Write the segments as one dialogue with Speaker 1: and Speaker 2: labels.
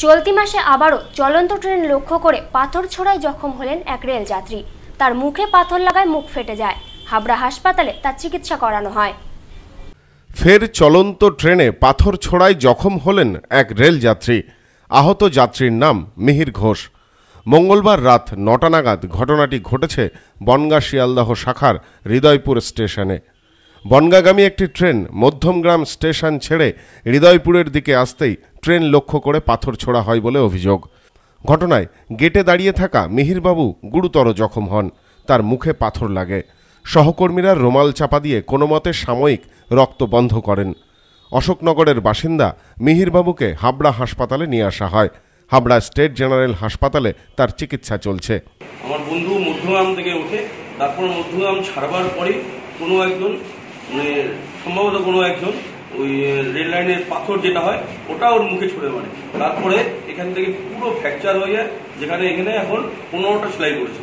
Speaker 1: চলতি মাসে আবারও চলন্ত ট্রেন লক্ষ্য করে পাথর ছোড়ায় জখম হলেন এক রেলযাত্রী তার মুখে পাথর লাগায় মুখ ফেটে যায় হাবড়া হাসপাতালে তার চিকিৎসা করানো হয়
Speaker 2: ফের চলন্ত ট্রেনে পাথর ছোড়ায় জখম হলেন এক রেলযাত্রী আহত যাত্রীর নাম মিহির ঘোষ মঙ্গলবার রাত নটা নাগাদ ঘটনাটি ঘটেছে বনগা শিয়ালদাহ শাখার হৃদয়পুর স্টেশনে বনগাগামী একটি ট্রেন মধ্যমগ্রাম স্টেশন ছেড়ে হৃদয়পুরের দিকে আসতেই ট্রেন লক্ষ্য করে পাথর ছোড়া হয় বলে অভিযোগ ঘটনায় গেটে দাঁড়িয়ে থাকা মিহিরবাবু গুরুতর জখম হন তার মুখে পাথর লাগে সহকর্মীরা রোমাল চাপা দিয়ে কোনো মতে সাময়িক রক্ত বন্ধ করেন অশোকনগরের বাসিন্দা মিহিরবাবুকে হাবড়া হাসপাতালে নিয়ে আসা হয় হাবড়া স্টেট জেনারেল হাসপাতালে তার চিকিৎসা চলছে
Speaker 3: আমার বন্ধু মধ্যগ্রাম থেকে উঠে তারপর মধ্যগ্রাম ছাড়বার পরে কোনো একজন মানে সম্ভবত কোনো একজন ওই রেল লাইনের পাথর যেটা হয় ওটা ওর মুখে ছুড়ে মারে তারপরে এখান থেকে পুরো ফ্র্যাকচার হয়ে যায় যেখানে এখানে এখন পনেরোটা সেলাই করেছে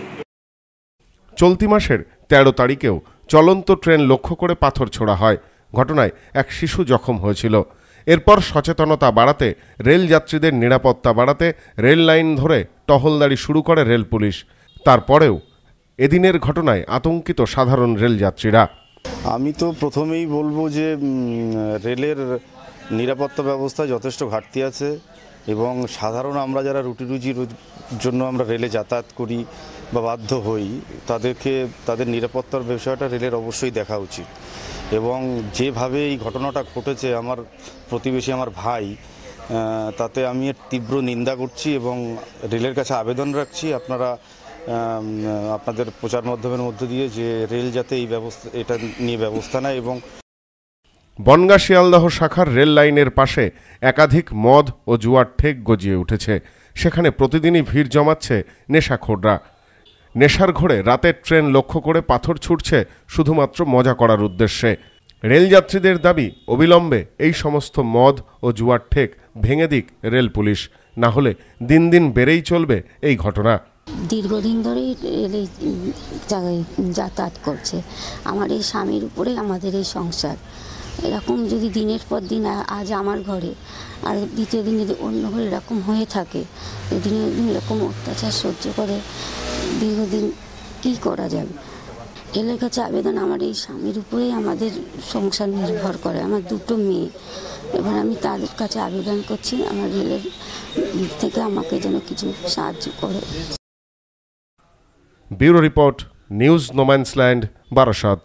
Speaker 2: চলতি মাসের তেরো তারিখেও চলন্ত ট্রেন লক্ষ্য করে পাথর ছোড়া হয় ঘটনায় এক শিশু জখম হয়েছিল এরপর সচেতনতা বাড়াতে রেল যাত্রীদের নিরাপত্তা বাড়াতে রেল লাইন ধরে টহলদারি শুরু করে রেল পুলিশ তারপরেও এদিনের ঘটনায় আতঙ্কিত সাধারণ রেল যাত্রীরা
Speaker 4: আমি তো প্রথমেই বলবো যে রেলের নিরাপত্তা ব্যবস্থা যথেষ্ট ঘাটতি আছে এবং সাধারণ আমরা যারা রুটি রুজির জন্য আমরা রেলে যাতায়াত করি বা বাধ্য হই তাদেরকে তাদের নিরাপত্তার বিষয়টা রেলের অবশ্যই দেখা উচিত এবং যেভাবে এই ঘটনাটা ঘটেছে আমার প্রতিবেশী আমার ভাই তাতে আমি তীব্র নিন্দা করছি এবং রেলের কাছে আবেদন রাখছি আপনারা আপনাদের প্রচার মাধ্যমের মধ্য দিয়ে যে রেল যাতে এই ব্যবস্থা এটা নিয়ে ব্যবস্থা নেয় এবং
Speaker 2: বনগা শিয়ালদাহ শাখার রেল লাইনের পাশে একাধিক মদ ও জুয়ার ঠেক গজিয়ে উঠেছে সেখানে প্রতিদিনই ভিড় জমাচ্ছে নেশাখোররা নেশার ঘোরে রাতের ট্রেন লক্ষ্য করে পাথর ছুটছে শুধুমাত্র মজা করার উদ্দেশ্যে রেলযাত্রীদের দাবি অবিলম্বে এই সমস্ত মদ ও জুয়ার ঠেক ভেঙে দিক রেল পুলিশ না হলে দিন দিন বেড়েই চলবে এই ঘটনা
Speaker 1: দীর্ঘদিন ধরেই রেলে যাতায়াত করছে আমার এই স্বামীর উপরে আমাদের এই সংসার এরকম যদি দিনের পর দিন আজ আমার ঘরে আর দ্বিতীয় দিন যদি অন্য ঘরে এরকম হয়ে থাকে দিনের দিন এরকম অত্যাচার সহ্য করে দীর্ঘদিন কি করা যাবে এলের কাছে আবেদন আমার এই স্বামীর উপরেই আমাদের সংসার নির্ভর করে আমার দুটো মেয়ে এবার আমি তাদের কাছে আবেদন করছি আমার রেলের থেকে আমাকে যেন কিছু সাহায্য করে
Speaker 2: bureau report news no man's land Barasat